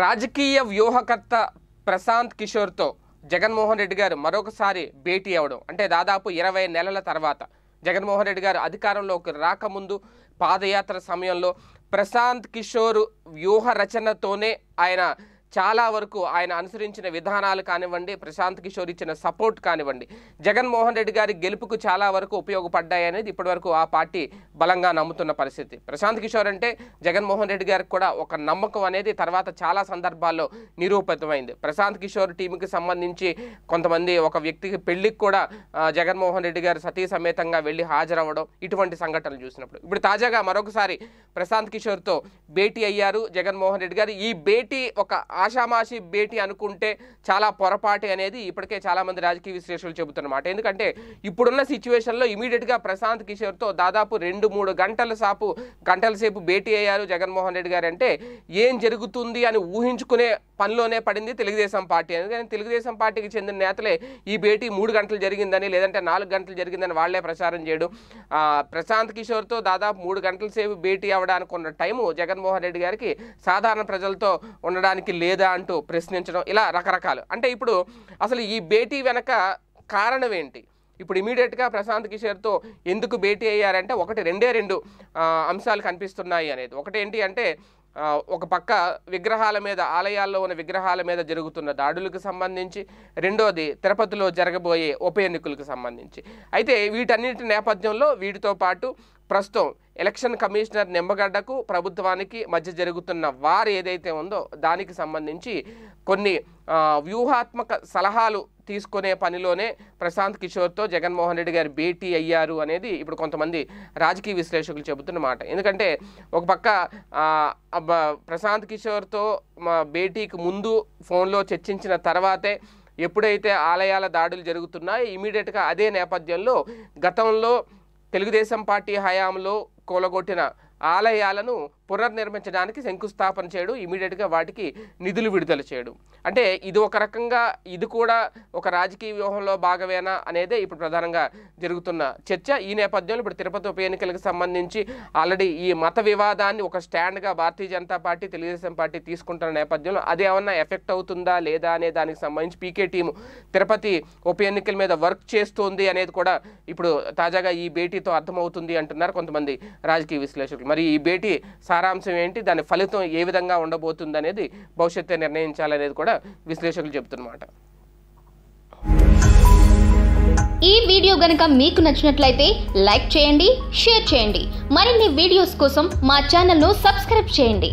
రాజకీయ వ్యూహకర్త ప్రశాంత్ కిషోర్తో జగన్మోహన్ రెడ్డి గారు మరొకసారి భేటీ అవ్వడం అంటే దాదాపు ఇరవై నెలల తర్వాత జగన్మోహన్ రెడ్డి గారు అధికారంలోకి రాకముందు పాదయాత్ర సమయంలో ప్రశాంత్ కిషోర్ వ్యూహ రచనతోనే ఆయన చాలా వరకు ఆయన అనుసరించిన విధానాలు కానివ్వండి ప్రశాంత్ కిషోర్ ఇచ్చిన సపోర్ట్ కానివ్వండి జగన్మోహన్ రెడ్డి గారి గెలుపుకు చాలా వరకు ఉపయోగపడ్డాయనేది ఇప్పటివరకు ఆ పార్టీ బలంగా నమ్ముతున్న పరిస్థితి ప్రశాంత్ కిషోర్ అంటే జగన్మోహన్ రెడ్డి గారికి కూడా ఒక నమ్మకం అనేది తర్వాత చాలా సందర్భాల్లో నిరూపితమైంది ప్రశాంత్ కిషోర్ టీంకి సంబంధించి కొంతమంది ఒక వ్యక్తికి పెళ్లికి కూడా జగన్మోహన్ రెడ్డి గారు సతీ సమేతంగా వెళ్ళి హాజరవ్వడం ఇటువంటి సంఘటనలు చూసినప్పుడు ఇప్పుడు తాజాగా మరొకసారి ప్రశాంత్ కిషోర్తో భేటీ అయ్యారు జగన్మోహన్ రెడ్డి గారు ఈ భేటీ ఒక ఆషామాషి భేటీ అనుకుంటే చాలా పొరపాటు అనేది ఇప్పటికే చాలామంది రాజకీయ విశ్లేషకులు చెబుతున్నమాట ఎందుకంటే ఇప్పుడున్న సిచ్యువేషన్లో ఇమీడియట్గా ప్రశాంత్ కిషోర్తో దాదాపు రెండు మూడు గంటల సాపు గంటల సేపు భేటీ అయ్యారు జగన్మోహన్ రెడ్డి గారు అంటే ఏం జరుగుతుంది అని ఊహించుకునే పనిలోనే పడింది తెలుగుదేశం పార్టీ ఎందుకంటే తెలుగుదేశం పార్టీకి చెందిన నేతలే ఈ భేటీ మూడు గంటలు జరిగిందని లేదంటే నాలుగు గంటలు జరిగిందని వాళ్లే ప్రచారం చేయడం ప్రశాంత్ కిషోర్తో దాదాపు మూడు గంటల సేపు భేటీ అవ్వడానికి ఉన్న టైము జగన్మోహన్ రెడ్డి గారికి సాధారణ ప్రజలతో ఉండడానికి లేదా అంటూ ప్రశ్నించడం ఇలా రకరకాలు అంటే ఇప్పుడు అసలు ఈ భేటీ వెనక కారణం ఏంటి ఇప్పుడు ఇమీడియట్గా ప్రశాంత్ కిషోర్తో ఎందుకు భేటీ అయ్యారంటే ఒకటి రెండే రెండు అంశాలు కనిపిస్తున్నాయి అనేది ఒకటి ఏంటి అంటే ఒక పక్క విగ్రహాల మీద ఆలయాల్లో ఉన్న విగ్రహాల మీద జరుగుతున్న దాడులకు సంబంధించి రెండోది తిరుపతిలో జరగబోయే ఉప ఎన్నికలకు సంబంధించి అయితే వీటన్నిటి నేపథ్యంలో వీటితో పాటు ప్రస్తుతం ఎలక్షన్ కమిషనర్ నిమ్మగడ్డకు ప్రభుత్వానికి మధ్య జరుగుతున్న వార్ ఏదైతే ఉందో దానికి సంబంధించి కొన్ని వ్యూహాత్మక సలహాలు తీసుకునే పనిలోనే ప్రశాంత్ కిషోర్తో జగన్మోహన్ రెడ్డి గారు భేటీ అయ్యారు అనేది ఇప్పుడు కొంతమంది రాజకీయ విశ్లేషకులు చెబుతున్న మాట ఎందుకంటే ఒక పక్క ప్రశాంత్ కిషోర్తో మా భేటీకి ముందు ఫోన్లో చర్చించిన తర్వాతే ఎప్పుడైతే ఆలయాల దాడులు జరుగుతున్నాయో ఇమీడియట్గా అదే నేపథ్యంలో గతంలో తెలుగుదేశం పార్టీ హయాంలో కూలగొట్టిన ఆలయాలను పునర్నిర్మించడానికి శంకుస్థాపన చేయడు ఇమీడియట్గా వాటికి నిధులు విడుదల చేయడు అంటే ఇది ఒక రకంగా ఇది కూడా ఒక రాజకీయ వ్యూహంలో భాగమేనా అనేదే ఇప్పుడు ప్రధానంగా జరుగుతున్న చర్చ ఈ నేపథ్యంలో ఇప్పుడు తిరుపతి ఉప ఎన్నికలకు సంబంధించి ఆల్రెడీ ఈ మత వివాదాన్ని ఒక స్టాండ్గా భారతీయ జనతా పార్టీ తెలుగుదేశం పార్టీ తీసుకుంటున్న నేపథ్యంలో అది ఏమన్నా ఎఫెక్ట్ అవుతుందా లేదా అనే దానికి సంబంధించి పీకే టీము తిరుపతి ఉప ఎన్నికల మీద వర్క్ చేస్తోంది అనేది కూడా ఇప్పుడు తాజాగా ఈ భేటీతో అర్థమవుతుంది అంటున్నారు కొంతమంది రాజకీయ విశ్లేషకులు మరి ఈ భేటీ సా సారాంశం ఏంటి దాని ఫలితం ఏ విధంగా ఉండబోతుంది అనేది భవిష్యత్తు నిర్ణయించాలనేది కూడా విశ్లేషకులు చెబుతున్నమాట ఈ వీడియో గనక మీకు నచ్చినట్లయితే లైక్ చేయండి షేర్ చేయండి మరిన్ని వీడియోస్ కోసం మా ఛానల్ను సబ్స్క్రైబ్ చేయండి